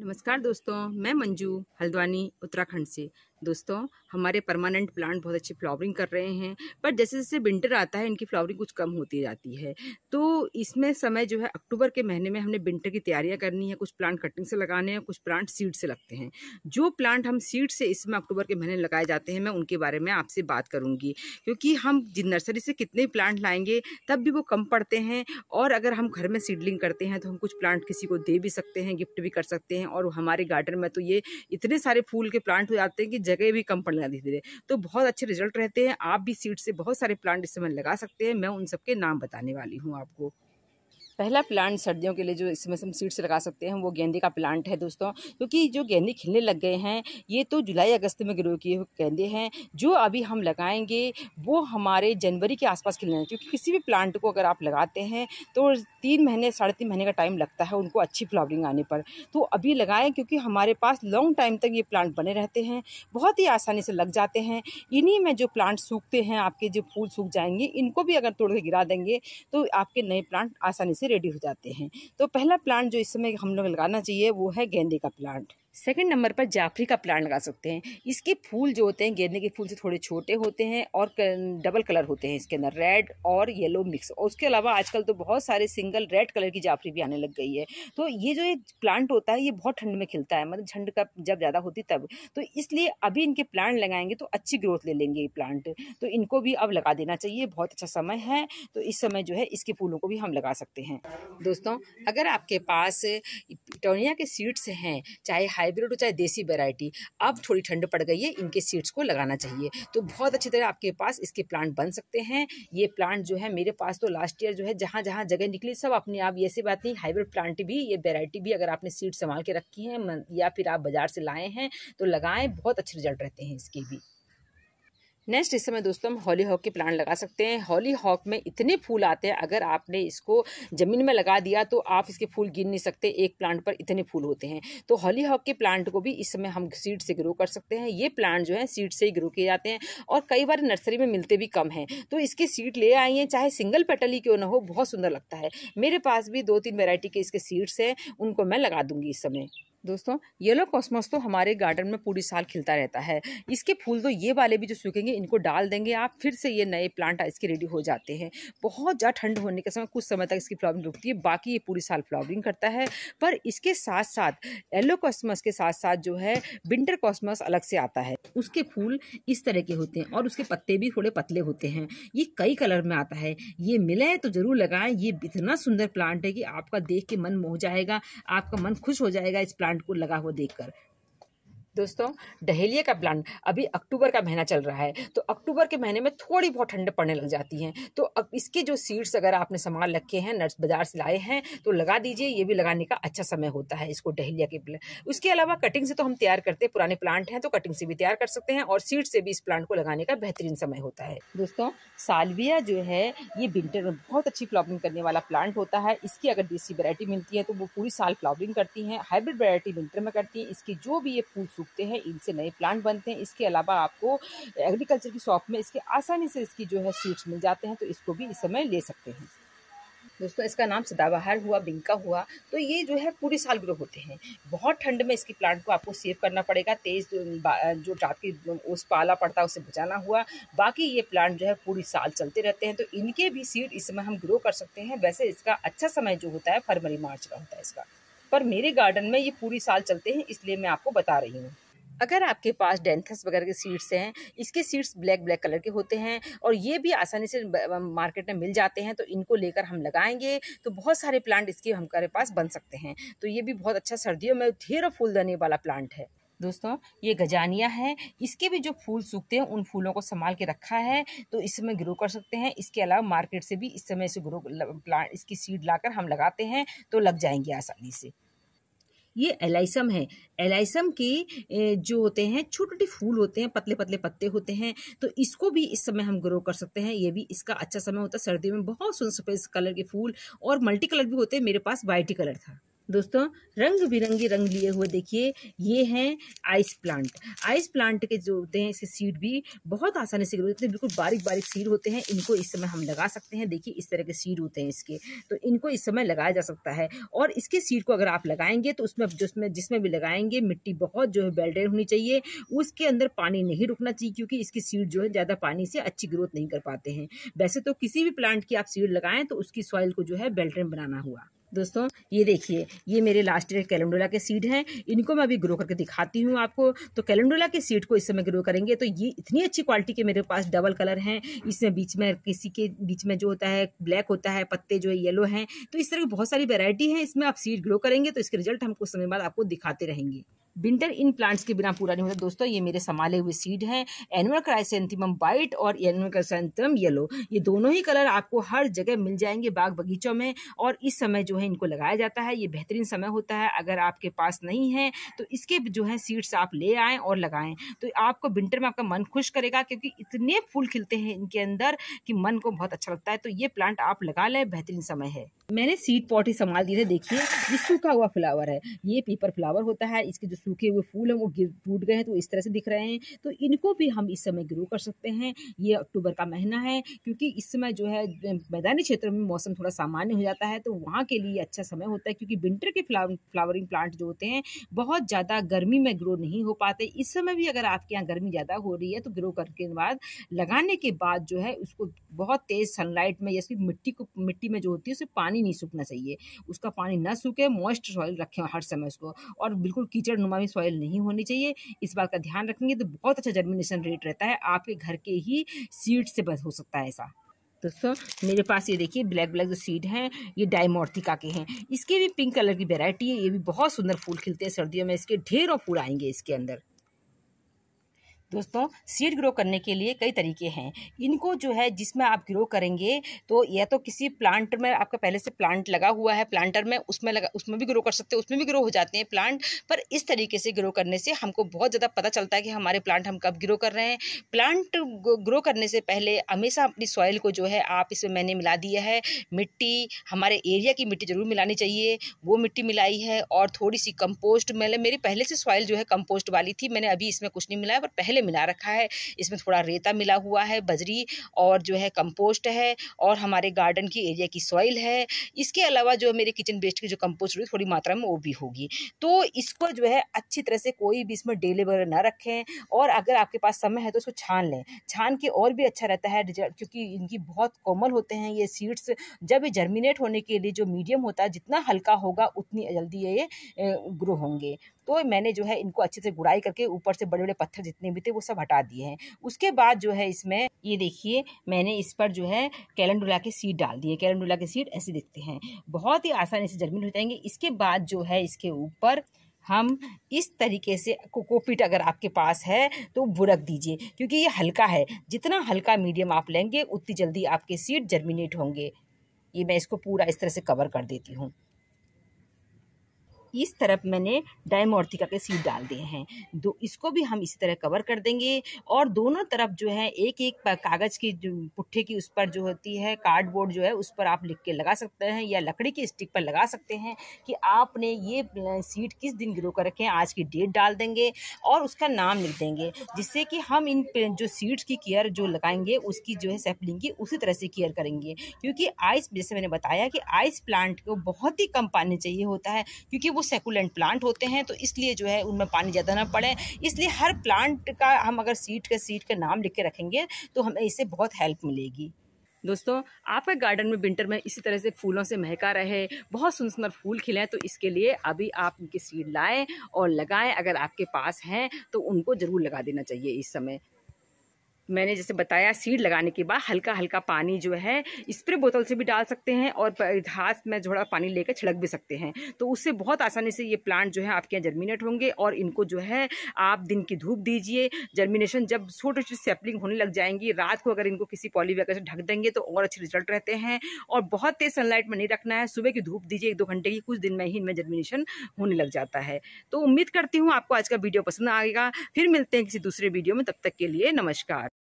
नमस्कार दोस्तों मैं मंजू हल्द्वानी उत्तराखंड से दोस्तों हमारे परमानेंट प्लांट बहुत अच्छी फ्लावरिंग कर रहे हैं पर जैसे जैसे विंटर आता है इनकी फ्लावरिंग कुछ कम होती जाती है तो इसमें समय जो है अक्टूबर के महीने में हमने विंटर की तैयारियां करनी है कुछ प्लांट कटिंग से लगाने हैं कुछ प्लांट सीड से लगते हैं जो प्लांट हम सीड से इसमें अक्टूबर के महीने लगाए जाते हैं मैं उनके बारे में आपसे बात करूँगी क्योंकि हम जिन नर्सरी से कितने प्लांट लाएंगे तब भी वो कम पड़ते हैं और अगर हम घर में सीडलिंग करते हैं तो हम कुछ प्लांट किसी को दे भी सकते हैं गिफ्ट भी कर सकते हैं और हमारे गार्डन में तो ये इतने सारे फूल के प्लांट हो जाते हैं कि जगह भी कम पड़ने धीरे धीरे तो बहुत अच्छे रिजल्ट रहते हैं आप भी सीड से बहुत सारे प्लांट इस समय लगा सकते हैं मैं उन सबके नाम बताने वाली हूँ आपको पहला प्लांट सर्दियों के लिए जो इस समय हम सीड्स लगा सकते हैं वो गेंदे का प्लांट है दोस्तों क्योंकि जो गेंदे खिलने लग गए हैं ये तो जुलाई अगस्त में ग्रो किए हुए गेंदे हैं जो अभी हम लगाएंगे वो हमारे जनवरी के आसपास खिलने क्योंकि किसी भी प्लांट को अगर आप लगाते हैं तो तीन महीने साढ़े तीन महीने का टाइम लगता है उनको अच्छी फ्लावरिंग आने पर तो अभी लगाएँ क्योंकि हमारे पास लॉन्ग टाइम तक ये प्लांट बने रहते हैं बहुत ही आसानी से लग जाते हैं इन्हीं में जो प्लांट सूखते हैं आपके जो फूल सूख जाएंगे इनको भी अगर तोड़ के गिरा देंगे तो आपके नए प्लांट आसानी से रेडी हो जाते हैं तो पहला प्लांट जो इस समय हम लोग लगाना चाहिए वो है गेंदे का प्लांट सेकंड नंबर पर जाफरी का प्लांट लगा सकते हैं इसके फूल जो होते हैं गेंदे के फूल से थोड़े छोटे होते हैं और डबल कलर होते हैं इसके अंदर रेड और येलो मिक्स और उसके अलावा आजकल तो बहुत सारे सिंगल रेड कलर की जाफरी भी आने लग गई है तो ये जो ये प्लांट होता है ये बहुत ठंड में खिलता है मतलब ठंड का जब ज़्यादा होती तब तो इसलिए अभी इनके प्लांट लगाएंगे तो अच्छी ग्रोथ ले लेंगे ये प्लांट तो इनको भी अब लगा देना चाहिए बहुत अच्छा समय है तो इस समय जो है इसके फूलों को भी हम लगा सकते हैं दोस्तों अगर आपके पास टोनिया के सीड्स हैं चाहे हाई हाइब्रिड हो चाहे देसी वेराइटी अब थोड़ी ठंड पड़ गई है इनके सीड्स को लगाना चाहिए तो बहुत अच्छी तरह आपके पास इसके प्लांट बन सकते हैं ये प्लांट जो है मेरे पास तो लास्ट ईयर जो है जहाँ जहाँ जगह निकली सब अपने आप ऐसी बात नहीं हाइब्रिड प्लांट भी ये वेराइटी भी अगर आपने सीड संभाल के रखी है या फिर आप बाजार से लाए हैं तो लगाएं बहुत अच्छे रिजल्ट रहते हैं इसके भी नेक्स्ट इस समय दोस्तों हम हॉली हॉक के प्लांट लगा सकते हैं हॉली हॉक में इतने फूल आते हैं अगर आपने इसको ज़मीन में लगा दिया तो आप इसके फूल गिन नहीं सकते एक प्लांट पर इतने फूल होते हैं तो हॉली हॉक के प्लांट को भी इस समय हम सीड से ग्रो कर सकते हैं ये प्लांट जो है सीड से ही ग्रो किए जाते हैं और कई बार नर्सरी में मिलते भी कम हैं तो इसके सीड ले आई हैं चाहे सिंगल पेटल ही क्यों ना हो बहुत सुंदर लगता है मेरे पास भी दो तीन वेरायटी के इसके सीड्स हैं उनको मैं लगा दूंगी इस समय दोस्तों येलो कॉस्मोस तो हमारे गार्डन में पूरी साल खिलता रहता है इसके फूल तो ये वाले भी जो सूखेंगे इनको डाल देंगे आप फिर से ये नए प्लांट इसके रेडी हो जाते हैं बहुत ज़्यादा ठंड होने के समय कुछ समय तक इसकी फ्लावरिंग रुकती है बाकी ये पूरी साल फ्लावरिंग करता है पर इसके साथ साथ येलो कॉस्मस के साथ साथ जो है विंटर कॉस्मस अलग से आता है उसके फूल इस तरह के होते हैं और उसके पत्ते भी थोड़े पतले होते हैं ये कई कलर में आता है ये मिले तो ज़रूर लगाएं ये इतना सुंदर प्लांट है कि आपका देख के मन मोह जाएगा आपका मन खुश हो जाएगा इस प्लांट प्लांट को लगा हुआ देखकर दोस्तों डहेलिया का प्लांट अभी अक्टूबर का महीना चल रहा है तो अक्टूबर के महीने में थोड़ी बहुत ठंड पड़ने लग जाती हैं तो अब इसके जो सीड्स अगर आपने सामान रखे हैं नर्स बाजार से लाए हैं तो लगा दीजिए ये भी लगाने का अच्छा समय होता है इसको डहेलिया के उसके अलावा कटिंग से तो हम तैयार करते हैं पुराने प्लांट हैं तो कटिंग से भी तैयार कर सकते हैं और सीड से भी इस प्लांट को लगाने का बेहतरीन समय होता है दोस्तों सालविया जो है ये विंटर में बहुत अच्छी फ्लावरिंग करने वाला प्लांट होता है इसकी अगर देसी वैरायटी मिलती है तो वो पूरी साल फ्लावरिंग करती है हाइब्रिड वैरायटी विंटर में करती है इसकी जो भी ये फूल सूख उगते हैं इनसे नए प्लांट बनते हैं इसके अलावा आपको एग्रीकल्चर की शॉप में इसके आसानी से इसकी जो है सीड्स मिल जाते हैं तो इसको भी इस समय ले सकते हैं दोस्तों इसका नाम सदाबहार हुआ बिंका हुआ तो ये जो है पूरे साल ग्रो होते हैं बहुत ठंड में इसकी प्लांट को आपको सेव करना पड़ेगा तेज जो रात की उस पाला पड़ता है उसे बचाना हुआ बाकी ये प्लांट जो है पूरे साल चलते रहते हैं तो इनके भी सीड इस समय हम ग्रो कर सकते हैं वैसे इसका अच्छा समय जो होता है फरवरी मार्च का होता है इसका पर मेरे गार्डन में ये पूरी साल चलते हैं इसलिए मैं आपको बता रही हूँ अगर आपके पास डेंथस वगैरह के सीड्स हैं इसके सीड्स ब्लैक ब्लैक कलर के होते हैं और ये भी आसानी से मार्केट में मिल जाते हैं तो इनको लेकर हम लगाएंगे तो बहुत सारे प्लांट इसके हमारे पास बन सकते हैं तो ये भी बहुत अच्छा सर्दियों में ढेरों देने वाला प्लांट है दोस्तों ये गजानिया है इसके भी जो फूल सूखते हैं उन फूलों को संभाल के रखा है तो इसमें ग्रो कर सकते हैं इसके अलावा मार्केट से भी इस समय से ग्रो प्लांट इसकी सीड लाकर हम लगाते हैं तो लग जाएंगे आसानी से ये एलाइसम है एलाइसम के जो होते हैं छोटे छोटे फूल होते हैं पतले पतले पत्ते होते हैं तो इसको भी इस समय हम ग्रो कर सकते हैं ये भी इसका अच्छा समय होता है सर्दियों में बहुत सुंदर सफेद कलर के फूल और मल्टी कलर भी होते हैं मेरे पास वाइटी कलर था दोस्तों रंग बिरंगे रंग लिए हुए देखिए ये हैं आइस प्लांट आइस प्लांट के जो होते हैं इसके सीड भी बहुत आसानी से ग्रो होते हैं बिल्कुल बारीक बारीक सीड होते हैं इनको इस समय हम लगा सकते हैं देखिए इस तरह के सीड होते हैं इसके तो इनको इस समय लगाया जा सकता है और इसके सीड को अगर आप लगाएंगे तो उसमें जिसमें जिसमें भी लगाएंगे मिट्टी बहुत जो है बेल्डेड होनी चाहिए उसके अंदर पानी नहीं रुकना चाहिए क्योंकि इसकी सीड जो है ज़्यादा पानी से अच्छी ग्रोथ नहीं कर पाते हैं वैसे तो किसी भी प्लांट की आप सीड लगाएं तो उसकी सॉइल को जो है बेल्ट्रेन बनाना हुआ दोस्तों ये देखिए ये मेरे लास्ट ईयर कैलेंडोला के सीड हैं इनको मैं अभी ग्रो करके दिखाती हूँ आपको तो कैलेंडोला के सीड को इस समय ग्रो करेंगे तो ये इतनी अच्छी क्वालिटी के मेरे पास डबल कलर हैं इसमें बीच में किसी के बीच में जो होता है ब्लैक होता है पत्ते जो है येलो हैं तो इस तरह की बहुत सारी वेरायटी है इसमें आप सीड ग्रो करेंगे तो इसके रिजल्ट हम कुछ समय बाद आपको दिखाते रहेंगे विंटर इन प्लांट्स के बिना पूरा नहीं होता दोस्तों ये मेरे संभाले हुए सीड हैं एनुअल क्राइसेंथिमम वाइट और एनुअल क्राइसेंथिमम येलो ये दोनों ही कलर आपको हर जगह मिल जाएंगे बाग बगीचों में और इस समय जो है इनको लगाया जाता है ये बेहतरीन समय होता है अगर आपके पास नहीं है तो इसके जो है सीड्स आप ले आएँ और लगाएं तो आपको विंटर में आपका मन खुश करेगा क्योंकि इतने फूल खिलते हैं इनके अंदर कि मन को बहुत अच्छा लगता है तो ये प्लांट आप लगा लें बेहतरीन समय है मैंने सीड पॉट ही संभाल दिए थे देखिए ये सूखा हुआ फ्लावर है ये पेपर फ्लावर होता है इसके जो सूखे हुए फूल हैं वो गिर टूट गए हैं तो इस तरह से दिख रहे हैं तो इनको भी हम इस समय ग्रो कर सकते हैं ये अक्टूबर का महीना है क्योंकि इस समय जो है मैदानी क्षेत्रों में मौसम थोड़ा सामान्य हो जाता है तो वहाँ के लिए अच्छा समय होता है क्योंकि विंटर के फ्लावरिंग प्लांट जो होते हैं बहुत ज़्यादा गर्मी में ग्रो नहीं हो पाते इस समय भी अगर आपके यहाँ गर्मी ज़्यादा हो रही है तो ग्रो करके बाद लगाने के बाद जो है उसको बहुत तेज़ सनलाइट में जैसे मिट्टी को मिट्टी में जो होती है उसे पानी नहीं सूखना चाहिए उसका पानी ना सूखे मॉइस्ट सॉइल रखें हर समय उसको और बिल्कुल कीचड़ नुमा हमारी सॉइल नहीं होनी चाहिए इस बात का ध्यान रखेंगे तो बहुत अच्छा जर्मिनेशन रेट रहता है आपके घर के ही सीड से बस हो सकता है ऐसा दोस्तों मेरे पास ये देखिए ब्लैक ब्लैक जो सीड हैं ये डायमोर्थिका के हैं इसके भी पिंक कलर की वेराइटी है ये भी बहुत सुंदर फूल खिलते हैं सर्दियों में इसके ढेरों फूल आएंगे इसके अंदर दोस्तों सीड ग्रो करने के लिए कई तरीके हैं इनको जो है जिसमें आप ग्रो करेंगे तो या तो किसी प्लांट में आपका पहले से प्लांट लगा हुआ है प्लांटर में उसमें लगा उसमें भी ग्रो कर सकते हैं उसमें भी ग्रो हो जाते हैं प्लांट पर इस तरीके से ग्रो करने से हमको बहुत ज़्यादा पता चलता है कि हमारे प्लांट हम कब ग्रो कर रहे हैं प्लांट ग्रो करने से पहले हमेशा अपनी सॉइल को जो है आप इसमें मैंने मिला दिया है मिट्टी हमारे एरिया की मिट्टी ज़रूर मिलानी चाहिए वो मिट्टी मिलाई है और थोड़ी सी कंपोस्ट मैंने मेरी पहले से सॉइल जो है कंपोस्ट वाली थी मैंने अभी इसमें कुछ नहीं मिलाया पर पहले पहले मिला रखा है इसमें थोड़ा रेता मिला हुआ है बजरी और जो है कंपोस्ट है और हमारे गार्डन की एरिया की सॉइल है इसके अलावा जो मेरे किचन वेस्ट की जो कंपोस्ट हुई थोड़ी मात्रा में वो भी होगी तो इसको जो है अच्छी तरह से कोई भी इसमें डेले वगैरह ना रखें और अगर आपके पास समय है तो इसको छान लें छान के और भी अच्छा रहता है क्योंकि इनकी बहुत कोमल होते हैं ये सीड्स जब ये जर्मिनेट होने के लिए जो मीडियम होता है जितना हल्का होगा उतनी जल्दी ये ग्रो होंगे तो मैंने जो है इनको अच्छे से गुड़ाई करके ऊपर से बड़े बड़े पत्थर जितने भी थे वो सब हटा दिए हैं उसके बाद जो है इसमें ये देखिए मैंने इस पर जो है कैलेंडुला के सीड डाल दिए कैलेंडुला के सीड ऐसे दिखते हैं बहुत ही आसानी से जर्मिन हो जाएंगे इसके बाद जो है इसके ऊपर हम इस तरीके से कोकोपीट अगर आपके पास है तो वो रख दीजिए क्योंकि ये हल्का है जितना हल्का मीडियम आप लेंगे उतनी जल्दी आपके सीड जर्मिनेट होंगे ये मैं इसको पूरा इस तरह से कवर कर देती हूँ इस तरफ मैंने डायमोर्थिका के सीड डाल दिए हैं दो इसको भी हम इसी तरह कवर कर देंगे और दोनों तरफ जो है एक एक कागज़ की पुट्ठे की उस पर जो होती है कार्डबोर्ड जो है उस पर आप लिख के लगा सकते हैं या लकड़ी के स्टिक पर लगा सकते हैं कि आपने ये सीड किस दिन ग्रो कर रखे हैं आज की डेट डाल देंगे और उसका नाम लिख देंगे जिससे कि हम इन जो सीड्स की केयर जो लगाएंगे उसकी जो है सैपलिंग की उसी तरह से केयर करेंगे क्योंकि आइस जैसे मैंने बताया कि आइस प्लांट को बहुत ही कम पानी चाहिए होता है क्योंकि वो सेकुलेंट प्लांट होते हैं तो इसलिए जो है उनमें पानी ज़्यादा ना पड़े इसलिए हर प्लांट का हम अगर सीट का सीट का नाम लिख के रखेंगे तो हमें इससे बहुत हेल्प मिलेगी दोस्तों आपके गार्डन में विंटर में इसी तरह से फूलों से महका रहे बहुत सुंदर फूल खिलें तो इसके लिए अभी आप उनकी सीड लाएं और लगाएं अगर आपके पास हैं तो उनको ज़रूर लगा देना चाहिए इस समय मैंने जैसे बताया सीड लगाने के बाद हल्का हल्का पानी जो है स्प्रे बोतल से भी डाल सकते हैं और घास में थोड़ा पानी लेकर छिड़क भी सकते हैं तो उससे बहुत आसानी से ये प्लांट जो है आपके यहाँ जर्मिनेट होंगे और इनको जो है आप दिन की धूप दीजिए जर्मिनेशन जब छोटे छोटे सेपलिंग होने लग जाएंगी रात को अगर इनको किसी पॉलीवेगर से ढक देंगे तो और अच्छे रिजल्ट रहते हैं और बहुत तेज सनलाइट में नहीं रखना है सुबह की धूप दीजिए एक दो घंटे की कुछ दिन में ही इनमें जर्मिनेशन होने लग जाता है तो उम्मीद करती हूँ आपको आज का वीडियो पसंद आएगा फिर मिलते हैं किसी दूसरे वीडियो में तब तक के लिए नमस्कार